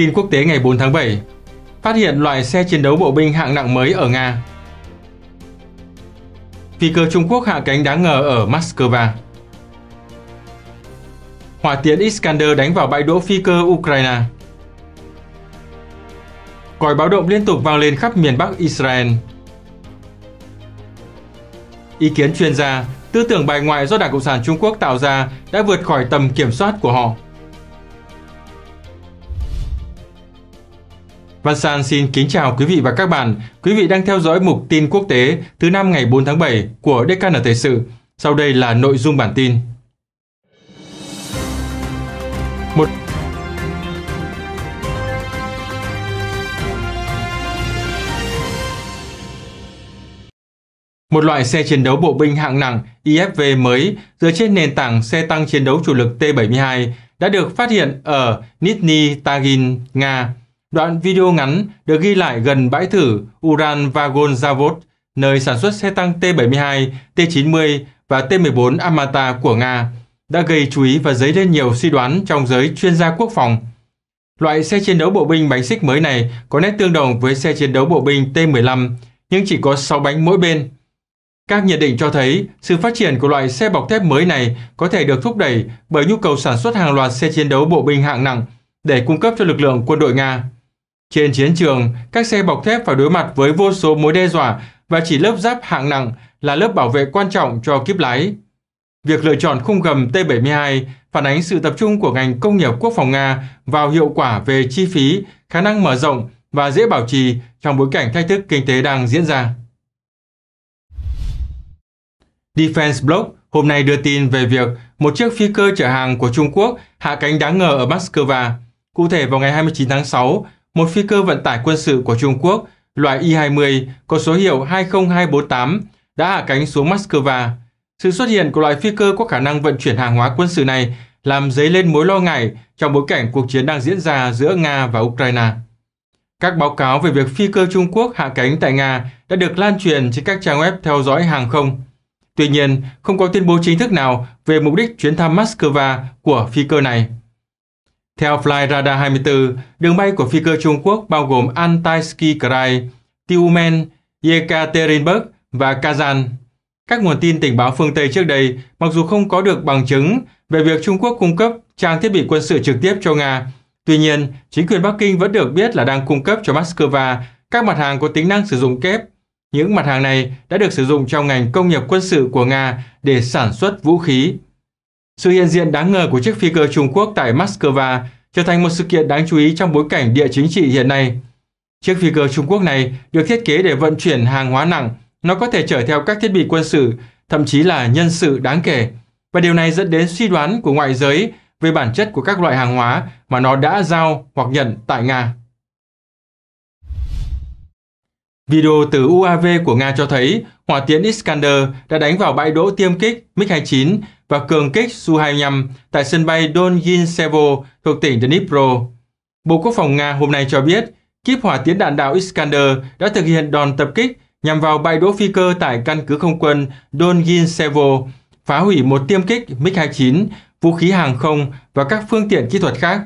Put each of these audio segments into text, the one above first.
Tin quốc tế ngày 4 tháng 7 Phát hiện loài xe chiến đấu bộ binh hạng nặng mới ở Nga Phi cơ Trung Quốc hạ cánh đáng ngờ ở Moscow Hỏa tiễn Iskander đánh vào bãi đỗ phi cơ Ukraine Còi báo động liên tục vang lên khắp miền Bắc Israel Ý kiến chuyên gia, tư tưởng bài ngoại do Đảng Cộng sản Trung Quốc tạo ra đã vượt khỏi tầm kiểm soát của họ. Văn San xin kính chào quý vị và các bạn. Quý vị đang theo dõi mục tin quốc tế thứ năm ngày 4 tháng 7 của DKN Thời sự. Sau đây là nội dung bản tin. Một Một loại xe chiến đấu bộ binh hạng nặng IFV mới dựa trên nền tảng xe tăng chiến đấu chủ lực T-72 đã được phát hiện ở Nizhny Tagin, Nga. Đoạn video ngắn được ghi lại gần bãi thử Uran Vagon Zavod, nơi sản xuất xe tăng T-72, T-90 và T-14 Amata của Nga, đã gây chú ý và dấy lên nhiều suy đoán trong giới chuyên gia quốc phòng. Loại xe chiến đấu bộ binh bánh xích mới này có nét tương đồng với xe chiến đấu bộ binh T-15, nhưng chỉ có 6 bánh mỗi bên. Các nhận định cho thấy sự phát triển của loại xe bọc thép mới này có thể được thúc đẩy bởi nhu cầu sản xuất hàng loạt xe chiến đấu bộ binh hạng nặng để cung cấp cho lực lượng quân đội Nga. Trên chiến trường, các xe bọc thép phải đối mặt với vô số mối đe dọa và chỉ lớp giáp hạng nặng là lớp bảo vệ quan trọng cho kiếp lái. Việc lựa chọn khung gầm T-72 phản ánh sự tập trung của ngành công nghiệp quốc phòng Nga vào hiệu quả về chi phí, khả năng mở rộng và dễ bảo trì trong bối cảnh thách thức kinh tế đang diễn ra. Defense Blog hôm nay đưa tin về việc một chiếc phi cơ chở hàng của Trung Quốc hạ cánh đáng ngờ ở Moscow. Cụ thể vào ngày 29 tháng 6, một phi cơ vận tải quân sự của Trung Quốc, loại Y-20 có số hiệu 20248, đã hạ cánh xuống Moscow. Sự xuất hiện của loại phi cơ có khả năng vận chuyển hàng hóa quân sự này làm dấy lên mối lo ngại trong bối cảnh cuộc chiến đang diễn ra giữa Nga và Ukraine. Các báo cáo về việc phi cơ Trung Quốc hạ cánh tại Nga đã được lan truyền trên các trang web theo dõi hàng không. Tuy nhiên, không có tuyên bố chính thức nào về mục đích chuyến thăm Moscow của phi cơ này. Theo Flyradar 24, đường bay của phi cơ Trung Quốc bao gồm Antaisky Krai, Tiumen, Yekaterinburg và Kazan. Các nguồn tin tình báo phương Tây trước đây, mặc dù không có được bằng chứng về việc Trung Quốc cung cấp trang thiết bị quân sự trực tiếp cho Nga, tuy nhiên, chính quyền Bắc Kinh vẫn được biết là đang cung cấp cho Moscow các mặt hàng có tính năng sử dụng kép. Những mặt hàng này đã được sử dụng trong ngành công nghiệp quân sự của Nga để sản xuất vũ khí sự hiện diện đáng ngờ của chiếc phi cơ Trung Quốc tại Moscow trở thành một sự kiện đáng chú ý trong bối cảnh địa chính trị hiện nay. Chiếc phi cơ Trung Quốc này được thiết kế để vận chuyển hàng hóa nặng, nó có thể chở theo các thiết bị quân sự, thậm chí là nhân sự đáng kể. Và điều này dẫn đến suy đoán của ngoại giới về bản chất của các loại hàng hóa mà nó đã giao hoặc nhận tại Nga. Video từ UAV của Nga cho thấy hỏa tiễn Iskander đã đánh vào bãi đỗ tiêm kích MiG-29 và cường kích Su-25 tại sân bay Don Yinsevo thuộc tỉnh Dnipro. Bộ Quốc phòng Nga hôm nay cho biết, kíp hỏa tiến đạn đạo Iskander đã thực hiện đòn tập kích nhằm vào bãi đỗ phi cơ tại căn cứ không quân Don Yinsevo, phá hủy một tiêm kích MiG-29, vũ khí hàng không và các phương tiện kỹ thuật khác.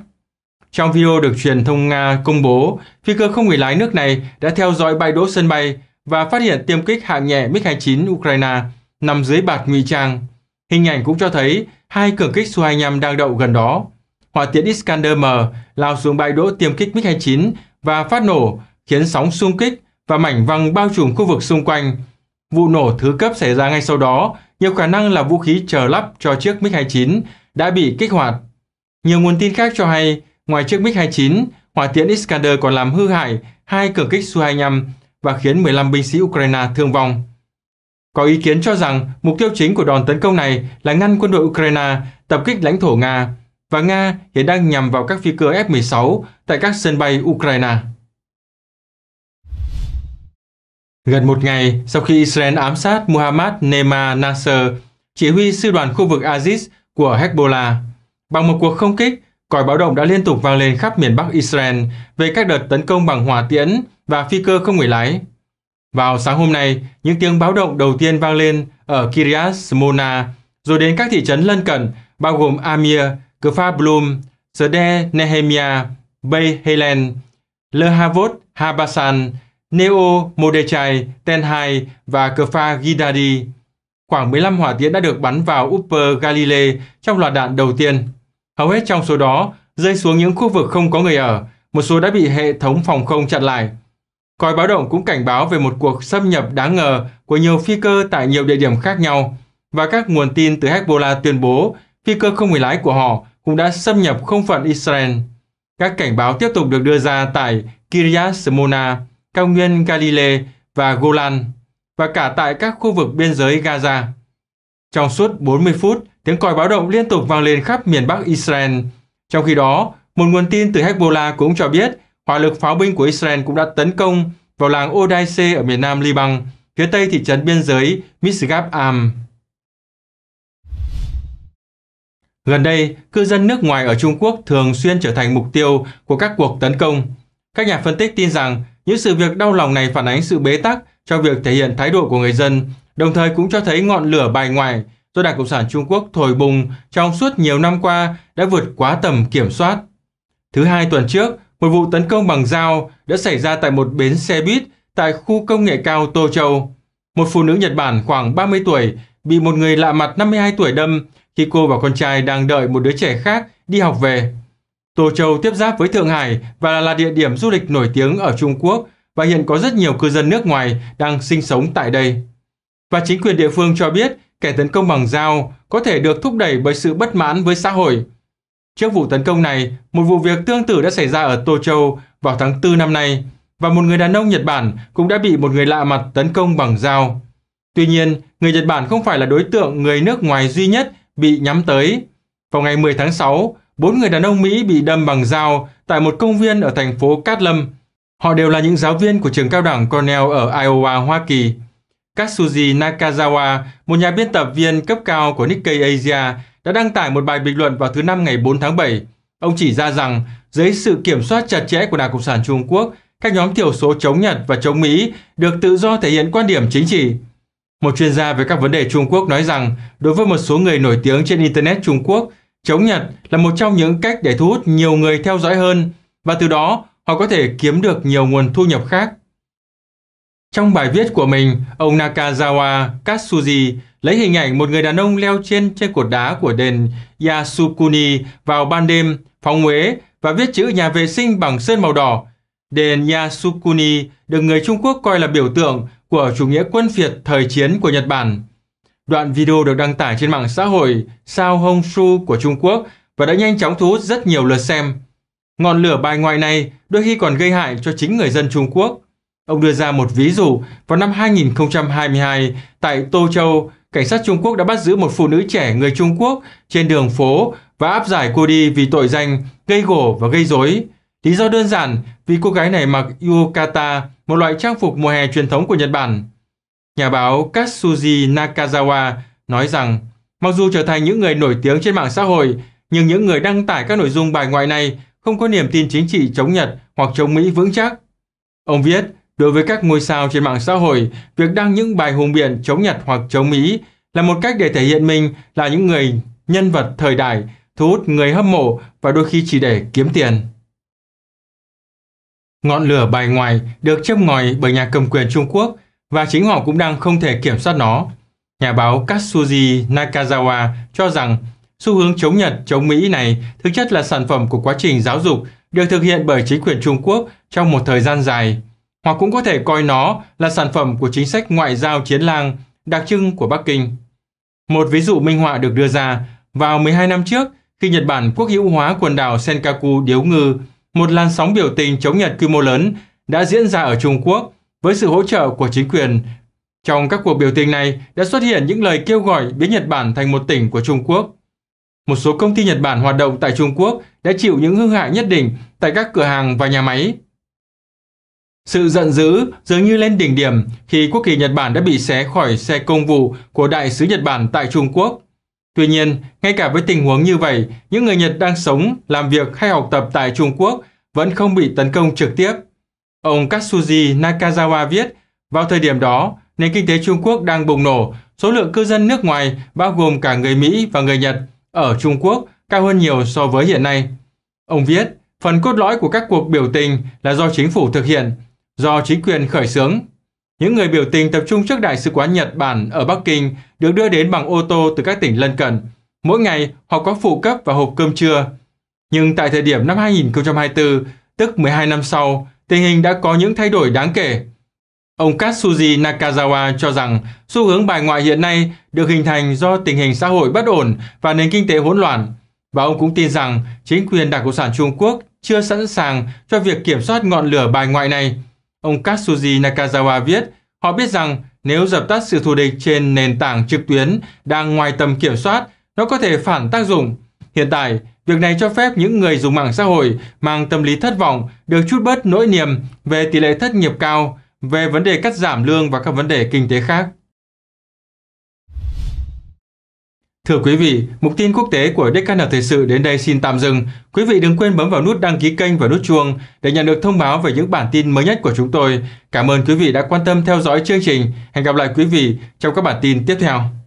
Trong video được truyền thông Nga công bố, phi cơ không người lái nước này đã theo dõi bãi đỗ sân bay và phát hiện tiêm kích hạng nhẹ MiG-29 Ukraine nằm dưới bạt ngụy trang. Hình ảnh cũng cho thấy hai cường kích Su-25 đang đậu gần đó. Hỏa tiễn Iskander-M lao xuống bãi đỗ tiêm kích MiG-29 và phát nổ, khiến sóng xung kích và mảnh văng bao trùm khu vực xung quanh. Vụ nổ thứ cấp xảy ra ngay sau đó, nhiều khả năng là vũ khí chờ lắp cho chiếc MiG-29 đã bị kích hoạt. Nhiều nguồn tin khác cho hay, ngoài chiếc MiG-29, hỏa tiễn Iskander còn làm hư hại hai cường kích Su-25 và khiến 15 binh sĩ Ukraine thương vong. Có ý kiến cho rằng mục tiêu chính của đòn tấn công này là ngăn quân đội Ukraine tập kích lãnh thổ Nga và Nga hiện đang nhằm vào các phi cơ F-16 tại các sân bay Ukraine. Gần một ngày sau khi Israel ám sát Muhammad Nema Nasser, chỉ huy sư đoàn khu vực Aziz của Hezbollah, bằng một cuộc không kích, còi báo động đã liên tục vang lên khắp miền Bắc Israel về các đợt tấn công bằng hỏa tiễn và phi cơ không người lái. Vào sáng hôm nay, những tiếng báo động đầu tiên vang lên ở Kiryas Smona, rồi đến các thị trấn lân cận, bao gồm Amir, Kfar Sede Nehemia, Bay Helen, Lehavot Habasan, Neo Modechai, Tenhai và Kfar Gidari. Khoảng 15 hỏa tiễn đã được bắn vào Upper Galilee trong loạt đạn đầu tiên. Hầu hết trong số đó rơi xuống những khu vực không có người ở, một số đã bị hệ thống phòng không chặn lại – Còi báo động cũng cảnh báo về một cuộc xâm nhập đáng ngờ của nhiều phi cơ tại nhiều địa điểm khác nhau và các nguồn tin từ Hezbollah tuyên bố phi cơ không người lái của họ cũng đã xâm nhập không phận Israel. Các cảnh báo tiếp tục được đưa ra tại Kiryat Smona, cao nguyên Galilee và Golan và cả tại các khu vực biên giới Gaza. Trong suốt 40 phút, tiếng còi báo động liên tục vang lên khắp miền Bắc Israel. Trong khi đó, một nguồn tin từ Hezbollah cũng cho biết hỏa lực pháo binh của Israel cũng đã tấn công vào làng Odaise ở miền nam Liban, phía tây thị trấn biên giới Misgab Am. Gần đây, cư dân nước ngoài ở Trung Quốc thường xuyên trở thành mục tiêu của các cuộc tấn công. Các nhà phân tích tin rằng những sự việc đau lòng này phản ánh sự bế tắc cho việc thể hiện thái độ của người dân, đồng thời cũng cho thấy ngọn lửa bài ngoại do Đảng Cộng sản Trung Quốc thổi bùng trong suốt nhiều năm qua đã vượt quá tầm kiểm soát. Thứ hai tuần trước, một vụ tấn công bằng dao đã xảy ra tại một bến xe buýt tại khu công nghệ cao Tô Châu. Một phụ nữ Nhật Bản khoảng 30 tuổi bị một người lạ mặt 52 tuổi đâm khi cô và con trai đang đợi một đứa trẻ khác đi học về. Tô Châu tiếp giáp với Thượng Hải và là địa điểm du lịch nổi tiếng ở Trung Quốc và hiện có rất nhiều cư dân nước ngoài đang sinh sống tại đây. Và chính quyền địa phương cho biết kẻ tấn công bằng dao có thể được thúc đẩy bởi sự bất mãn với xã hội, Trước vụ tấn công này, một vụ việc tương tự đã xảy ra ở Tô Châu vào tháng 4 năm nay và một người đàn ông Nhật Bản cũng đã bị một người lạ mặt tấn công bằng dao. Tuy nhiên, người Nhật Bản không phải là đối tượng người nước ngoài duy nhất bị nhắm tới. Vào ngày 10 tháng 6, bốn người đàn ông Mỹ bị đâm bằng dao tại một công viên ở thành phố Cát Lâm. Họ đều là những giáo viên của trường cao đẳng Cornell ở Iowa, Hoa Kỳ. Katsuji Nakazawa, một nhà biên tập viên cấp cao của Nikkei Asia, đã đăng tải một bài bình luận vào thứ Năm ngày 4 tháng 7. Ông chỉ ra rằng dưới sự kiểm soát chặt chẽ của Đảng Cộng sản Trung Quốc, các nhóm thiểu số chống Nhật và chống Mỹ được tự do thể hiện quan điểm chính trị. Một chuyên gia về các vấn đề Trung Quốc nói rằng, đối với một số người nổi tiếng trên Internet Trung Quốc, chống Nhật là một trong những cách để thu hút nhiều người theo dõi hơn và từ đó họ có thể kiếm được nhiều nguồn thu nhập khác. Trong bài viết của mình, ông Nakazawa Katsuji lấy hình ảnh một người đàn ông leo trên trên cột đá của đền Yasukuni vào ban đêm, phóng uế và viết chữ nhà vệ sinh bằng sơn màu đỏ. Đền Yasukuni được người Trung Quốc coi là biểu tượng của chủ nghĩa quân phiệt thời chiến của Nhật Bản. Đoạn video được đăng tải trên mạng xã hội Sao Hongshu của Trung Quốc và đã nhanh chóng thu hút rất nhiều lượt xem. Ngọn lửa bài ngoại này đôi khi còn gây hại cho chính người dân Trung Quốc. Ông đưa ra một ví dụ vào năm 2022 tại Tô Châu, cảnh sát Trung Quốc đã bắt giữ một phụ nữ trẻ người Trung Quốc trên đường phố và áp giải cô đi vì tội danh gây gổ và gây rối. Lý do đơn giản vì cô gái này mặc yukata, một loại trang phục mùa hè truyền thống của Nhật Bản. Nhà báo Katsuji Nakazawa nói rằng, mặc dù trở thành những người nổi tiếng trên mạng xã hội, nhưng những người đăng tải các nội dung bài ngoại này không có niềm tin chính trị chống Nhật hoặc chống Mỹ vững chắc. Ông viết, Đối với các ngôi sao trên mạng xã hội, việc đăng những bài hùng biện chống Nhật hoặc chống Mỹ là một cách để thể hiện mình là những người nhân vật thời đại, thu hút người hâm mộ và đôi khi chỉ để kiếm tiền. Ngọn lửa bài ngoài được châm ngòi bởi nhà cầm quyền Trung Quốc và chính họ cũng đang không thể kiểm soát nó. Nhà báo Katsuji Nakazawa cho rằng xu hướng chống Nhật, chống Mỹ này thực chất là sản phẩm của quá trình giáo dục được thực hiện bởi chính quyền Trung Quốc trong một thời gian dài hoặc cũng có thể coi nó là sản phẩm của chính sách ngoại giao chiến lang, đặc trưng của Bắc Kinh. Một ví dụ minh họa được đưa ra vào 12 năm trước khi Nhật Bản quốc hữu hóa quần đảo Senkaku điếu ngư, một làn sóng biểu tình chống Nhật quy mô lớn đã diễn ra ở Trung Quốc với sự hỗ trợ của chính quyền. Trong các cuộc biểu tình này đã xuất hiện những lời kêu gọi biến Nhật Bản thành một tỉnh của Trung Quốc. Một số công ty Nhật Bản hoạt động tại Trung Quốc đã chịu những hư hại nhất định tại các cửa hàng và nhà máy. Sự giận dữ dường như lên đỉnh điểm khi quốc kỳ Nhật Bản đã bị xé khỏi xe công vụ của đại sứ Nhật Bản tại Trung Quốc. Tuy nhiên, ngay cả với tình huống như vậy, những người Nhật đang sống, làm việc hay học tập tại Trung Quốc vẫn không bị tấn công trực tiếp. Ông Katsuji Nakazawa viết, vào thời điểm đó, nền kinh tế Trung Quốc đang bùng nổ, số lượng cư dân nước ngoài bao gồm cả người Mỹ và người Nhật ở Trung Quốc cao hơn nhiều so với hiện nay. Ông viết, phần cốt lõi của các cuộc biểu tình là do chính phủ thực hiện, do chính quyền khởi xướng. Những người biểu tình tập trung trước Đại sứ quán Nhật Bản ở Bắc Kinh được đưa đến bằng ô tô từ các tỉnh lân cận. Mỗi ngày họ có phụ cấp và hộp cơm trưa. Nhưng tại thời điểm năm 2024, tức 12 năm sau, tình hình đã có những thay đổi đáng kể. Ông Katsuji Nakazawa cho rằng xu hướng bài ngoại hiện nay được hình thành do tình hình xã hội bất ổn và nền kinh tế hỗn loạn. Và ông cũng tin rằng chính quyền Đảng Cộng sản Trung Quốc chưa sẵn sàng cho việc kiểm soát ngọn lửa bài ngoại này. Ông Katsuji Nakazawa viết, họ biết rằng nếu dập tắt sự thù địch trên nền tảng trực tuyến đang ngoài tầm kiểm soát, nó có thể phản tác dụng. Hiện tại, việc này cho phép những người dùng mạng xã hội mang tâm lý thất vọng được chút bớt nỗi niềm về tỷ lệ thất nghiệp cao, về vấn đề cắt giảm lương và các vấn đề kinh tế khác. Thưa quý vị, mục tin quốc tế của Decana Thời sự đến đây xin tạm dừng. Quý vị đừng quên bấm vào nút đăng ký kênh và nút chuông để nhận được thông báo về những bản tin mới nhất của chúng tôi. Cảm ơn quý vị đã quan tâm theo dõi chương trình. Hẹn gặp lại quý vị trong các bản tin tiếp theo.